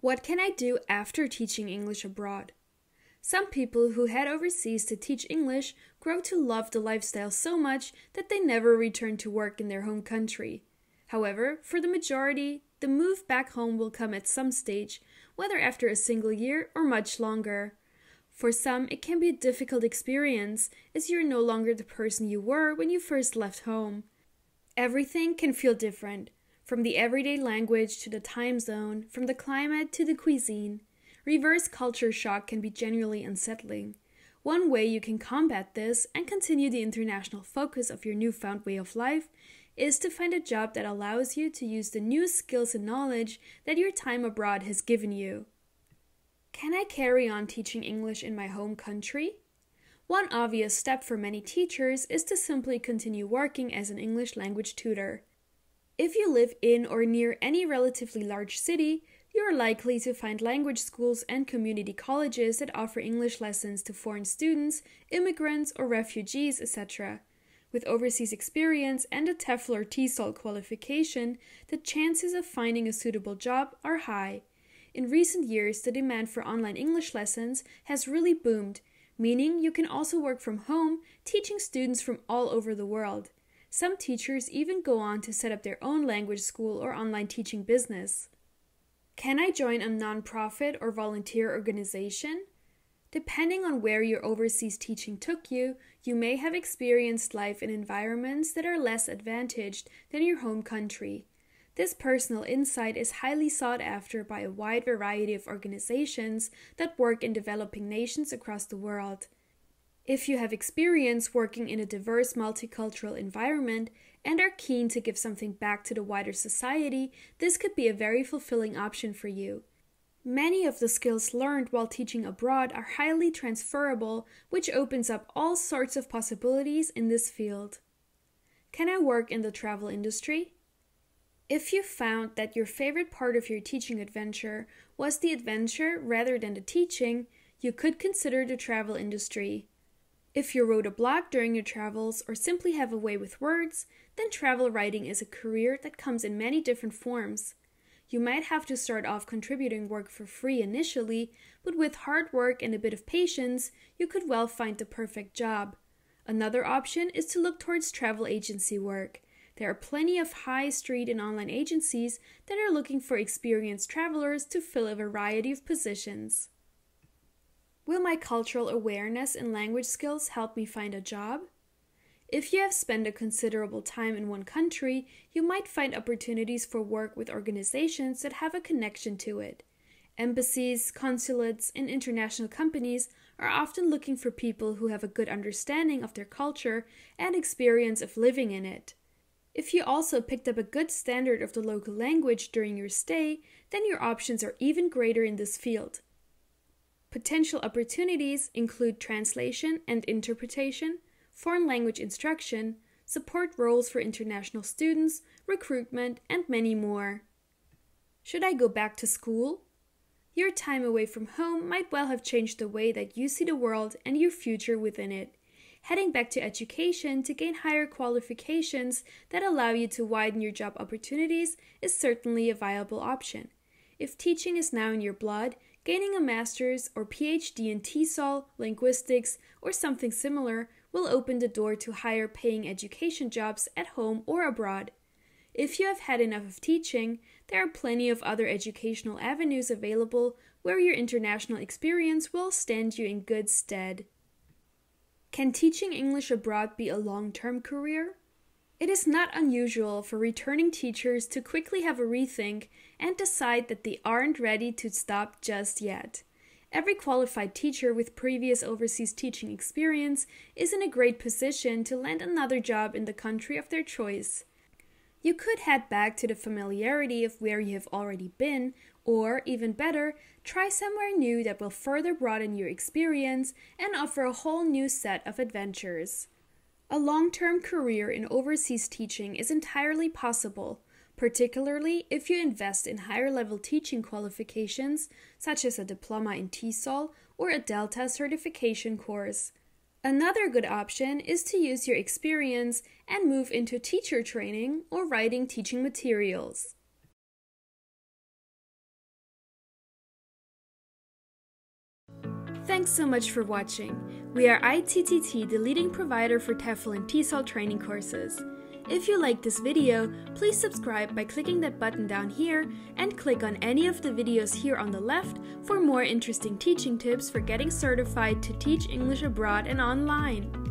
What can I do after teaching English abroad? Some people who head overseas to teach English grow to love the lifestyle so much that they never return to work in their home country. However, for the majority, the move back home will come at some stage, whether after a single year or much longer. For some, it can be a difficult experience as you're no longer the person you were when you first left home. Everything can feel different, from the everyday language to the time zone, from the climate to the cuisine, reverse culture shock can be genuinely unsettling. One way you can combat this and continue the international focus of your newfound way of life is to find a job that allows you to use the new skills and knowledge that your time abroad has given you. Can I carry on teaching English in my home country? One obvious step for many teachers is to simply continue working as an English language tutor. If you live in or near any relatively large city, you are likely to find language schools and community colleges that offer English lessons to foreign students, immigrants, or refugees, etc. With overseas experience and a TEFL or TESOL qualification, the chances of finding a suitable job are high. In recent years, the demand for online English lessons has really boomed, meaning you can also work from home, teaching students from all over the world. Some teachers even go on to set up their own language school or online teaching business. Can I join a nonprofit or volunteer organization? Depending on where your overseas teaching took you, you may have experienced life in environments that are less advantaged than your home country. This personal insight is highly sought after by a wide variety of organizations that work in developing nations across the world. If you have experience working in a diverse multicultural environment and are keen to give something back to the wider society, this could be a very fulfilling option for you. Many of the skills learned while teaching abroad are highly transferable, which opens up all sorts of possibilities in this field. Can I work in the travel industry? If you found that your favorite part of your teaching adventure was the adventure rather than the teaching, you could consider the travel industry. If you wrote a blog during your travels or simply have a way with words, then travel writing is a career that comes in many different forms. You might have to start off contributing work for free initially, but with hard work and a bit of patience, you could well find the perfect job. Another option is to look towards travel agency work. There are plenty of high street and online agencies that are looking for experienced travelers to fill a variety of positions. Will my cultural awareness and language skills help me find a job? If you have spent a considerable time in one country, you might find opportunities for work with organizations that have a connection to it. Embassies, consulates, and international companies are often looking for people who have a good understanding of their culture and experience of living in it. If you also picked up a good standard of the local language during your stay, then your options are even greater in this field. Potential opportunities include translation and interpretation, foreign language instruction, support roles for international students, recruitment, and many more. Should I go back to school? Your time away from home might well have changed the way that you see the world and your future within it. Heading back to education to gain higher qualifications that allow you to widen your job opportunities is certainly a viable option. If teaching is now in your blood, Gaining a master's or PhD in TESOL, linguistics, or something similar will open the door to higher paying education jobs at home or abroad. If you have had enough of teaching, there are plenty of other educational avenues available where your international experience will stand you in good stead. Can teaching English abroad be a long term career? It is not unusual for returning teachers to quickly have a rethink and decide that they aren't ready to stop just yet. Every qualified teacher with previous overseas teaching experience is in a great position to land another job in the country of their choice. You could head back to the familiarity of where you have already been, or even better, try somewhere new that will further broaden your experience and offer a whole new set of adventures. A long term career in overseas teaching is entirely possible, particularly if you invest in higher level teaching qualifications such as a diploma in TESOL or a Delta certification course. Another good option is to use your experience and move into teacher training or writing teaching materials. Thanks so much for watching. We are ITTT, the leading provider for TEFL and TESOL training courses. If you like this video, please subscribe by clicking that button down here and click on any of the videos here on the left for more interesting teaching tips for getting certified to teach English abroad and online.